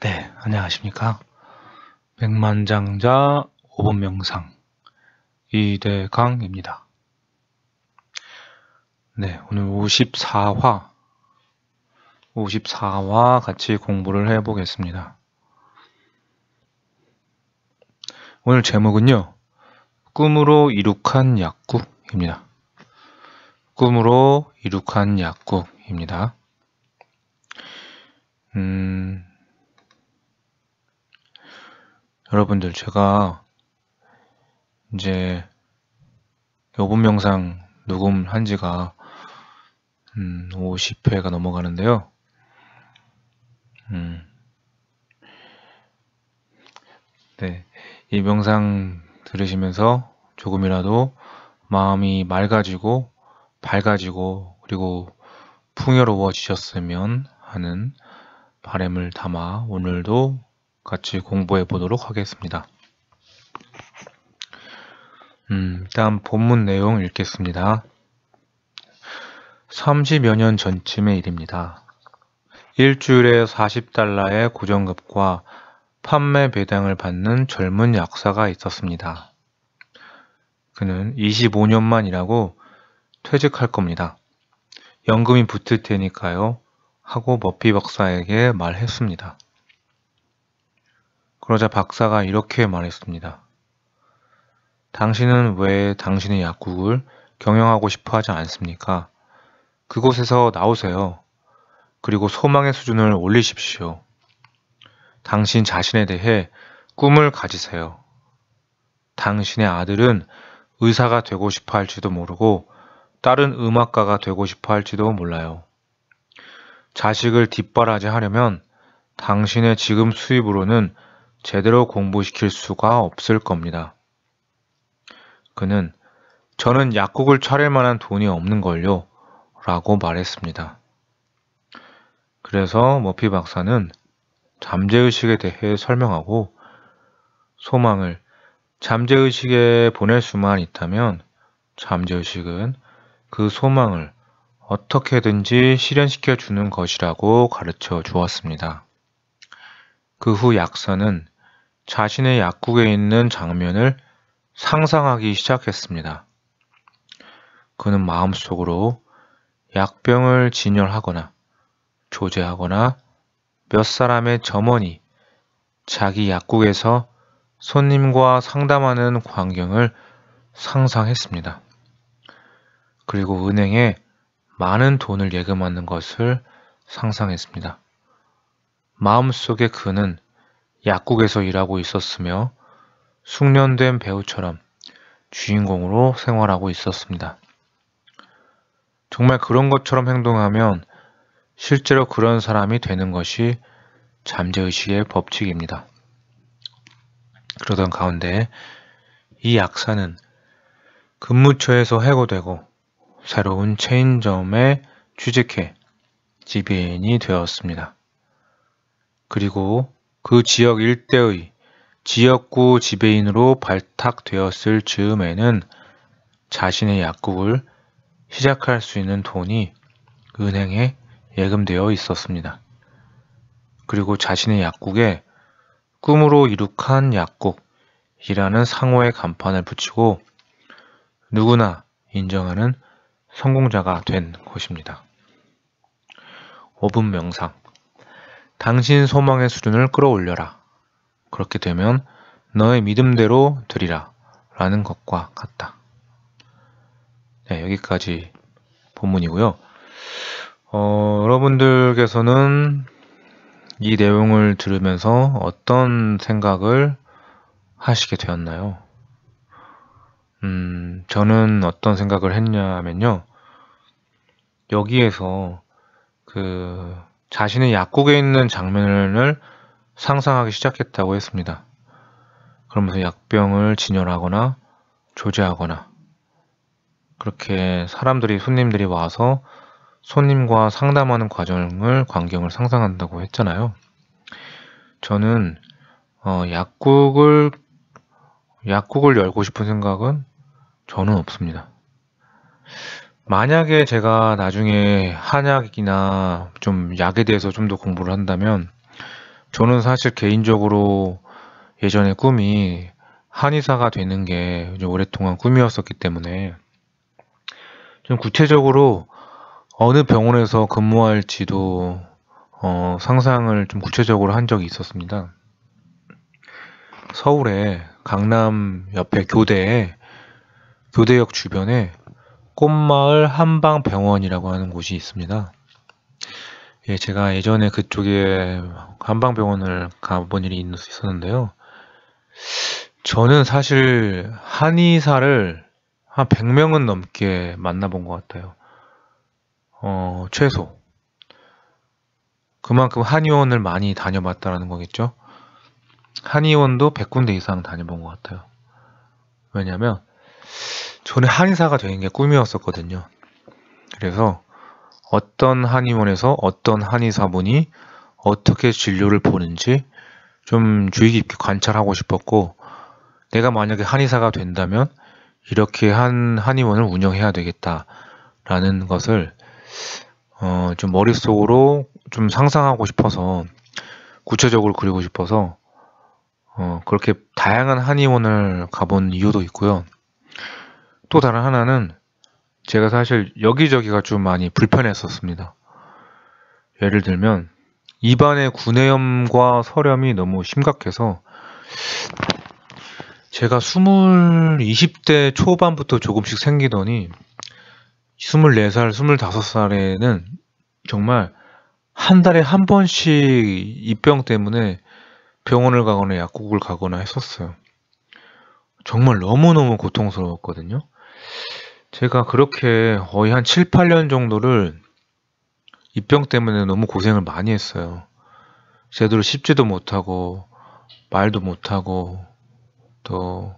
네, 안녕하십니까. 백만장자 5번 명상 이대강입니다. 네, 오늘 54화 54화 같이 공부를 해보겠습니다. 오늘 제목은요. 꿈으로 이룩한 약국입니다. 꿈으로 이룩한 약국입니다. 음, 여러분들 제가 이제 요분명상 녹음한 지가 음 50회가 넘어가는데요. 음 네. 이 명상 들으시면서 조금이라도 마음이 맑아지고 밝아지고 그리고 풍요로워지셨으면 하는 바램을 담아 오늘도 같이 공부해 보도록 하겠습니다. 음, 일단 본문 내용 읽겠습니다. 30여 년 전쯤의 일입니다. 일주일에 40달러의 고정급과 판매 배당을 받는 젊은 약사가 있었습니다. 그는 25년만 일하고 퇴직할 겁니다. 연금이 붙을 테니까요. 하고 머피 박사에게 말했습니다. 그러자 박사가 이렇게 말했습니다. 당신은 왜 당신의 약국을 경영하고 싶어 하지 않습니까? 그곳에서 나오세요. 그리고 소망의 수준을 올리십시오. 당신 자신에 대해 꿈을 가지세요. 당신의 아들은 의사가 되고 싶어 할지도 모르고 다른 음악가가 되고 싶어 할지도 몰라요. 자식을 뒷바라지 하려면 당신의 지금 수입으로는 제대로 공부시킬 수가 없을 겁니다. 그는 저는 약국을 차릴 만한 돈이 없는 걸요 라고 말했습니다. 그래서 머피 박사는 잠재의식에 대해 설명하고 소망을 잠재의식에 보낼 수만 있다면 잠재의식은 그 소망을 어떻게든지 실현시켜 주는 것이라고 가르쳐 주었습니다. 그후 약사는 자신의 약국에 있는 장면을 상상하기 시작했습니다. 그는 마음속으로 약병을 진열하거나 조제하거나 몇 사람의 점원이 자기 약국에서 손님과 상담하는 광경을 상상했습니다. 그리고 은행에 많은 돈을 예금하는 것을 상상했습니다. 마음속에 그는 약국에서 일하고 있었으며 숙련된 배우처럼 주인공으로 생활하고 있었습니다. 정말 그런 것처럼 행동하면 실제로 그런 사람이 되는 것이 잠재의식의 법칙입니다. 그러던 가운데 이 약사는 근무처에서 해고되고 새로운 체인점에 취직해 지배인이 되었습니다. 그리고 그 지역 일대의 지역구 지배인으로 발탁되었을 즈음에는 자신의 약국을 시작할 수 있는 돈이 은행에 예금되어 있었습니다. 그리고 자신의 약국에 꿈으로 이룩한 약국이라는 상호의 간판을 붙이고 누구나 인정하는 성공자가 된 것입니다. 5분 명상 당신 소망의 수준을 끌어올려라. 그렇게 되면 너의 믿음대로 되리라. 라는 것과 같다. 네, 여기까지 본문이고요. 어, 여러분들께서는 이 내용을 들으면서 어떤 생각을 하시게 되었나요? 음, 저는 어떤 생각을 했냐면요. 여기에서 그 자신이 약국에 있는 장면을 상상하기 시작했다고 했습니다. 그러면서 약병을 진열하거나 조제하거나 그렇게 사람들이 손님들이 와서 손님과 상담하는 과정을 광경을 상상한다고 했잖아요. 저는 어, 약국을 약국을 열고 싶은 생각은 저는 없습니다. 만약에 제가 나중에 한약이나 좀 약에 대해서 좀 더 공부를 한다면 저는 사실 개인적으로 예전에 꿈이 한의사가 되는 게 오랫동안 꿈이었었기 때문에 좀 구체적으로 어느 병원에서 근무할지도 어, 상상을 좀 구체적으로 한 적이 있었습니다. 서울의 강남 옆에 교대에 교대역 주변에 꽃마을 한방병원이라고 하는 곳이 있습니다. 예, 제가 예전에 그쪽에 한방병원을 가본 일이 있었는데요. 저는 사실 한의사를 한 100명은 넘게 만나본 것 같아요. 어, 최소. 그만큼 한의원을 많이 다녀봤다는 거겠죠. 한의원도 100군데 이상 다녀본 것 같아요. 왜냐면 하 저는 한의사가 되는 게 꿈이었었거든요. 그래서 어떤 한의원에서 어떤 한의사분이 어떻게 진료를 보는지 좀 주의 깊게 관찰하고 싶었고 내가 만약에 한의사가 된다면 이렇게 한 한의원을 운영해야 되겠다라는 것을 어, 좀 머릿속으로 좀 상상하고 싶어서 구체적으로 그리고 싶어서 어, 그렇게 다양한 한의원을 가본 이유도 있고요. 또 다른 하나는 제가 사실 여기저기가 좀 많이 불편했었습니다. 예를 들면 입안에 구내염과 설염이 너무 심각해서 제가 20, 20대 초반부터 조금씩 생기더니 24살, 25살에는 정말 한 달에 한 번씩 입병 때문에 병원을 가거나 약국을 가거나 했었어요. 정말 너무너무 고통스러웠거든요. 제가 그렇게 거의 한 7, 8년 정도를 입병 때문에 너무 고생을 많이 했어요. 제대로 씹지도 못하고, 말도 못하고, 또,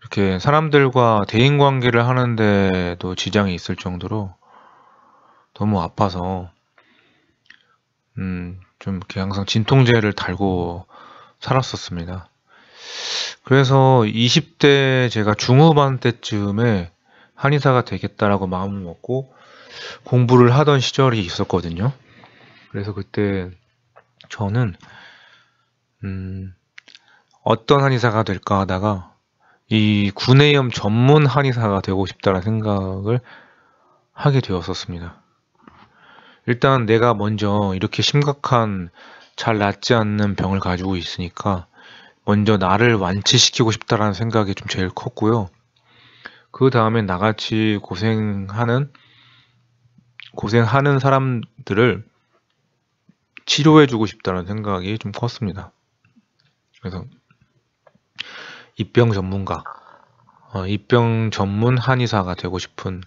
이렇게 사람들과 대인 관계를 하는데도 지장이 있을 정도로 너무 아파서, 음, 좀 이렇게 항상 진통제를 달고 살았었습니다. 그래서 20대 제가 중후반 때쯤에 한의사가 되겠다라고 마음을 먹고 공부를 하던 시절이 있었거든요. 그래서 그때 저는 음, 어떤 한의사가 될까 하다가 이 구내염 전문 한의사가 되고 싶다는 생각을 하게 되었었습니다. 일단 내가 먼저 이렇게 심각한 잘 낫지 않는 병을 가지고 있으니까 먼저 나를 완치시키고 싶다라는 생각이 좀 제일 컸고요. 그 다음에 나같이 고생하는 고생하는 사람들을 치료해주고 싶다는 생각이 좀 컸습니다. 그래서 입병 전문가, 어, 입병 전문 한의사가 되고 싶은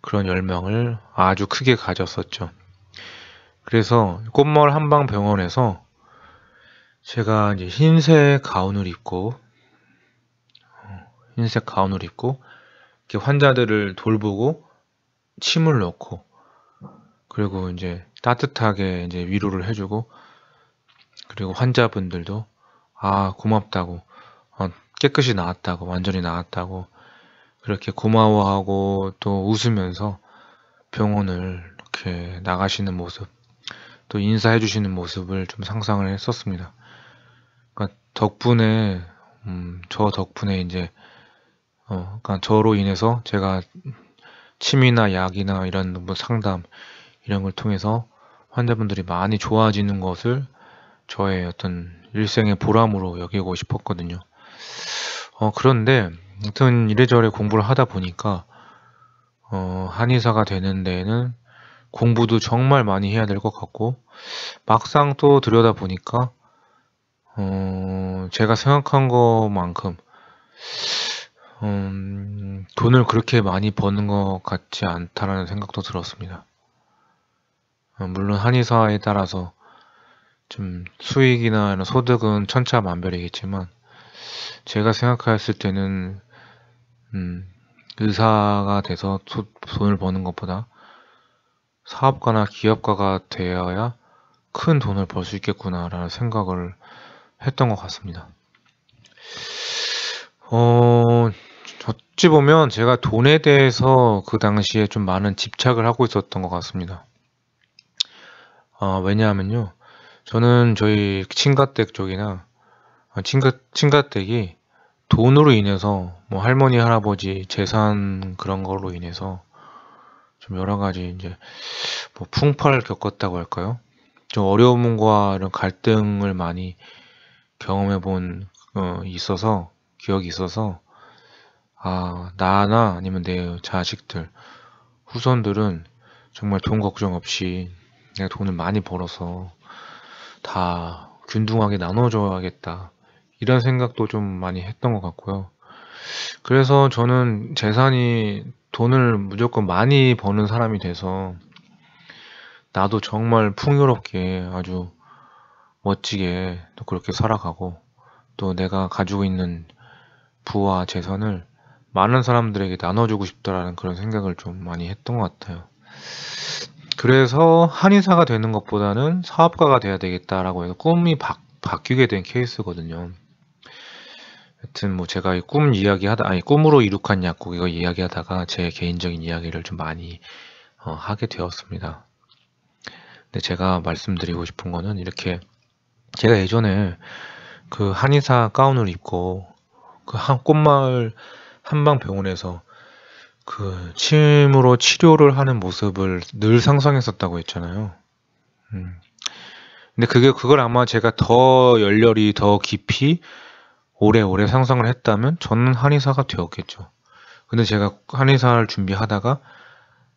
그런 열명을 아주 크게 가졌었죠. 그래서 꽃마을 한방병원에서 제가 이제 흰색 가운을 입고 어, 흰색 가운을 입고 이렇게 환자들을 돌보고 침을 넣고 그리고 이제 따뜻하게 이제 위로를 해주고 그리고 환자분들도 아 고맙다고 아, 깨끗이 나았다고 완전히 나았다고 그렇게 고마워하고 또 웃으면서 병원을 이렇게 나가시는 모습 또 인사해 주시는 모습을 좀 상상을 했었습니다. 덕분에 음, 저 덕분에 이제 어, 그러니까 저로 인해서 제가 침이나 약이나 이런 뭐 상담 이런 걸 통해서 환자분들이 많이 좋아지는 것을 저의 어떤 일생의 보람으로 여기고 싶었거든요. 어, 그런데 아무튼 이래저래 공부를 하다 보니까 어, 한의사가 되는 데에는 공부도 정말 많이 해야 될 것 같고 막상 또 들여다 보니까 어, 제가 생각한 것만큼 음, 돈을 그렇게 많이 버는 것 같지 않다라는 생각도 들었습니다. 어, 물론 한의사에 따라서 좀 수익이나 이런 소득은 천차만별이겠지만 제가 생각했을 때는 음, 의사가 돼서 소, 돈을 버는 것보다 사업가나 기업가가 되어야 큰 돈을 벌 수 있겠구나라는 생각을 했던 것 같습니다. 어, 어찌 보면 제가 돈에 대해서 그 당시에 좀 많은 집착을 하고 있었던 것 같습니다. 어, 왜냐하면요. 저는 저희 친가댁 쪽이나 어, 친가, 친가댁이 돈으로 인해서 뭐 할머니, 할아버지 재산 그런 걸로 인해서 좀 여러 가지 이제 뭐 풍파를 겪었다고 할까요? 좀 어려움과 이런 갈등을 많이 경험해 본 어, 있어서 기억이 있어서 아 나나 아니면 내 자식들 후손들은 정말 돈 걱정 없이 내가 돈을 많이 벌어서 다 균등하게 나눠줘야겠다 이런 생각도 좀 많이 했던 것 같고요. 그래서 저는 재산이 돈을 무조건 많이 버는 사람이 돼서 나도 정말 풍요롭게 아주 멋지게 또 그렇게 살아가고 또 내가 가지고 있는 부와 재산을 많은 사람들에게 나눠주고 싶다라는 그런 생각을 좀 많이 했던 것 같아요. 그래서 한의사가 되는 것보다는 사업가가 돼야 되겠다라고 해서 꿈이 바, 바뀌게 된 케이스거든요. 하여튼 뭐 제가 꿈 이야기하다 아니 꿈으로 이룩한 약국 이거 이야기하다가 제 개인적인 이야기를 좀 많이 어, 하게 되었습니다. 근데 제가 말씀드리고 싶은 거는 이렇게 제가 예전에 그 한의사 가운을 입고 그한 꽃마을 한방 병원에서 그 침으로 치료를 하는 모습을 늘 상상했었다고 했잖아요. 음. 근데 그게 그걸 아마 제가 더 열렬히 더 깊이 오래오래 상상을 했다면 저는 한의사가 되었겠죠. 근데 제가 한의사를 준비하다가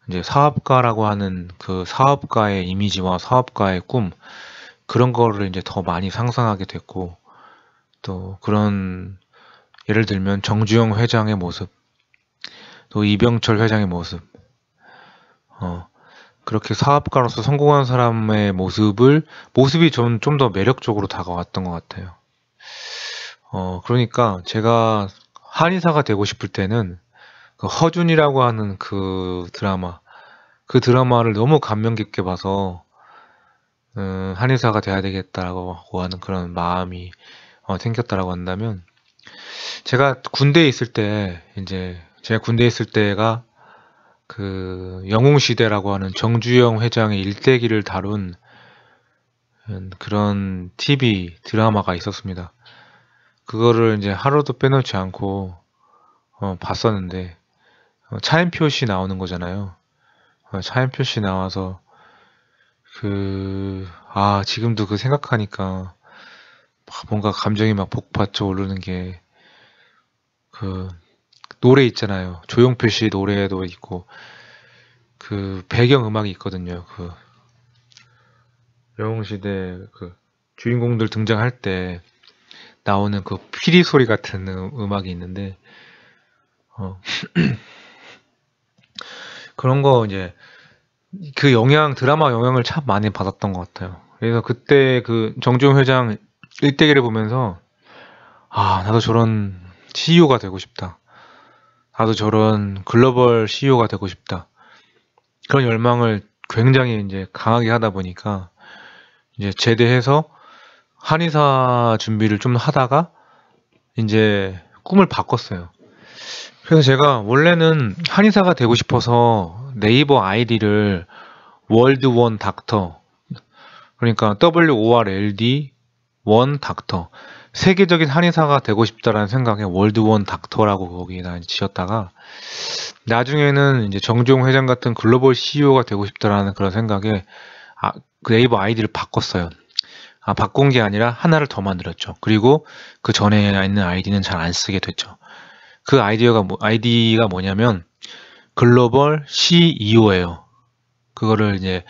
이제 사업가라고 하는 그 사업가의 이미지와 사업가의 꿈 그런 거를 이제 더 많이 상상하게 됐고 또 그런 예를 들면 정주영 회장의 모습 또 이병철 회장의 모습 어 그렇게 사업가로서 성공한 사람의 모습을 모습이 전좀더 매력적으로 다가왔던 것 같아요. 어 그러니까 제가 한의사가 되고 싶을 때는 그 허준이라고 하는 그 드라마 그 드라마를 너무 감명 깊게 봐서 음, 한의사가 돼야 되겠다라고 하는 그런 마음이 어, 생겼다라고 한다면 제가 군대에 있을 때 이제 제가 군대에 있을 때가 그 영웅시대라고 하는 정주영 회장의 일대기를 다룬 음, 그런 TV 드라마가 있었습니다. 그거를 이제 하루도 빼놓지 않고 어, 봤었는데 어, 차인표 씨 나오는 거잖아요. 어, 차인표 씨 나와서 그, 아, 지금도 그 생각하니까 뭔가 감정이 막 복받쳐 오르는 게 그 노래 있잖아요. 조용필 씨 노래도 있고 그 배경 음악이 있거든요. 그 영웅시대 그 주인공들 등장할 때 나오는 그 피리 소리 같은 음, 악이 있는데 어 그런 거 이제 그 영향 드라마 영향을 참 많이 받았던 것 같아요. 그래서 그때 그 정주영 회장 일대기를 보면서 아 나도 저런 CEO가 되고 싶다. 나도 저런 글로벌 CEO가 되고 싶다. 그런 열망을 굉장히 이제 강하게 하다 보니까 이제 제대해서 한의사 준비를 좀 하다가 이제 꿈을 바꿨어요. 그래서 제가 원래는 한의사가 되고 싶어서 네이버 아이디를 월드원 닥터 그러니까 WORLD 원 닥터 세계적인 한의사가 되고 싶다라는 생각에 월드원 닥터라고 거기다 에 지었다가 나중에는 이제 정종 회장 같은 글로벌 CEO가 되고 싶다라는 그런 생각에 아, 그 네이버 아이디를 바꿨어요. 아, 바꾼 게 아니라 하나를 더 만들었죠. 그리고 그 전에 있는 아이디는 잘 안 쓰게 됐죠. 그 아이디어가 뭐, 아이디가 뭐냐면 글로벌 CEO예요. 그거를 이제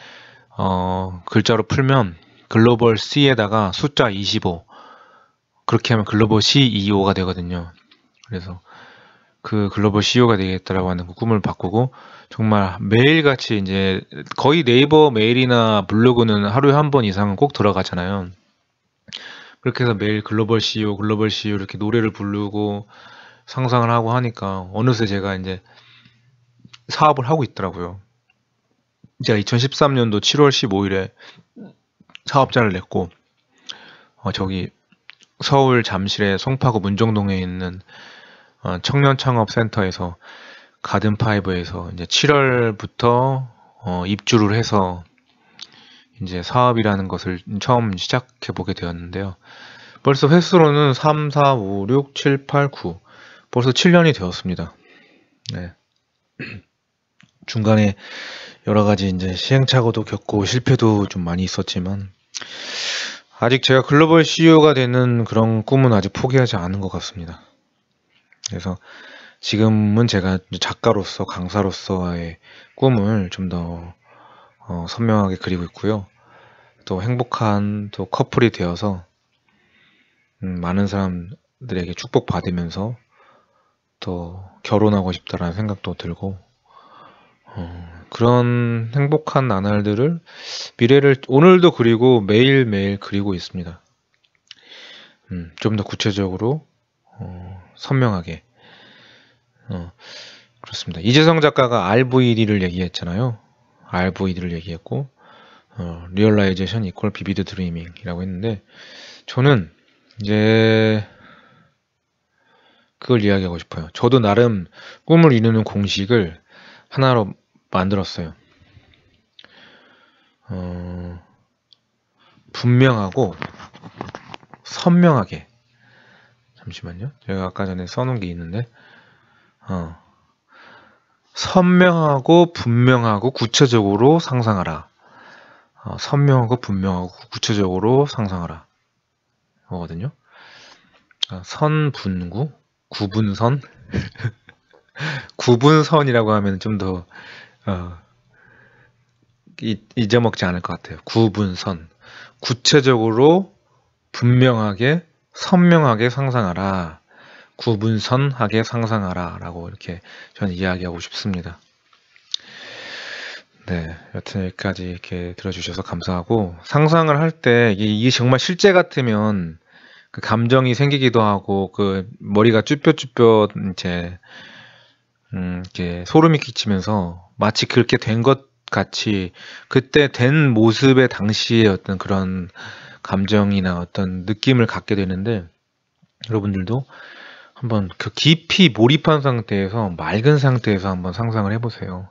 어, 글자로 풀면 글로벌 C에다가 숫자 25 그렇게 하면 글로벌 CEO가 되거든요. 그래서 그 글로벌 CEO가 되겠다라고 하는 그 꿈을 바꾸고 정말 매일같이 이제 거의 네이버 메일이나 블로그는 하루에 한 번 이상은 꼭 들어가잖아요. 그렇게 해서 매일 글로벌 CEO, 글로벌 CEO 이렇게 노래를 부르고 상상을 하고 하니까 어느새 제가 이제 사업을 하고 있더라고요. 제가 2013년도 7월 15일에 사업자를 냈고 어, 저기 서울 잠실의 송파구 문정동에 있는 어, 청년창업센터에서 가든파이브에서 이제 7월부터 어, 입주를 해서 이제 사업이라는 것을 처음 시작해 보게 되었는데요. 벌써 횟수로는 3, 4, 5, 6, 7, 8, 9 벌써 7년이 되었습니다. 네. 중간에 여러 가지 이제 시행착오도 겪고 실패도 좀 많이 있었지만 아직 제가 글로벌 CEO가 되는 그런 꿈은 아직 포기하지 않은 것 같습니다. 그래서 지금은 제가 작가로서 강사로서의 꿈을 좀더 어, 선명하게 그리고 있고요. 또 행복한 또 커플이 되어서 음, 많은 사람들에게 축복받으면서 또 결혼하고 싶다라는 생각도 들고 어, 그런 행복한 나날들을 미래를 오늘도 그리고 매일매일 그리고 있습니다. 음, 좀 더 구체적으로 어, 선명하게 어, 그렇습니다. 이재성 작가가 RVD를 얘기했잖아요. RVD를 얘기했고 어, Realization equal vivid dreaming이라고 했는데 저는 이제 그걸 이야기하고 싶어요. 저도 나름 꿈을 이루는 공식을 하나로 만들었어요. 어, 분명하고 선명하게 잠시만요. 제가 아까 전에 써놓은 게 있는데 어, 선명하고 분명하고 구체적으로 상상하라. 어, 선명하고 분명하고 구체적으로 상상하라. 거거든요. 아, 선분구 구분선 구분선이라고 하면 좀더 어, 잊어먹지 않을 것 같아요. 구분선. 구체적으로 분명하게 선명하게 상상하라. 구분선하게 상상하라. 라고 이렇게 저는 이야기하고 싶습니다. 네. 여튼 여기까지 이렇게 들어주셔서 감사하고, 상상을 할 때, 이게 정말 실제 같으면, 그 감정이 생기기도 하고, 그 머리가 쭈뼛쭈뼛 이제 음, 이렇게 소름이 끼치면서 마치 그렇게 된 것 같이 그때 된 모습의 당시의 어떤 그런 감정이나 어떤 느낌을 갖게 되는데 여러분들도 한번 그 깊이 몰입한 상태에서 맑은 상태에서 한번 상상을 해보세요.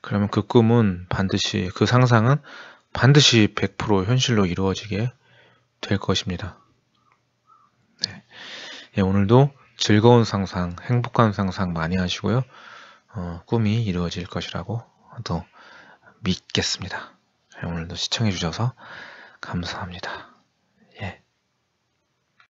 그러면 그 꿈은 반드시 그 상상은 반드시 100% 현실로 이루어지게 될 것입니다. 네. 예, 오늘도 즐거운 상상, 행복한 상상 많이 하시고요. 어, 꿈이 이루어질 것이라고 또 믿겠습니다. 오늘도 시청해 주셔서 감사합니다.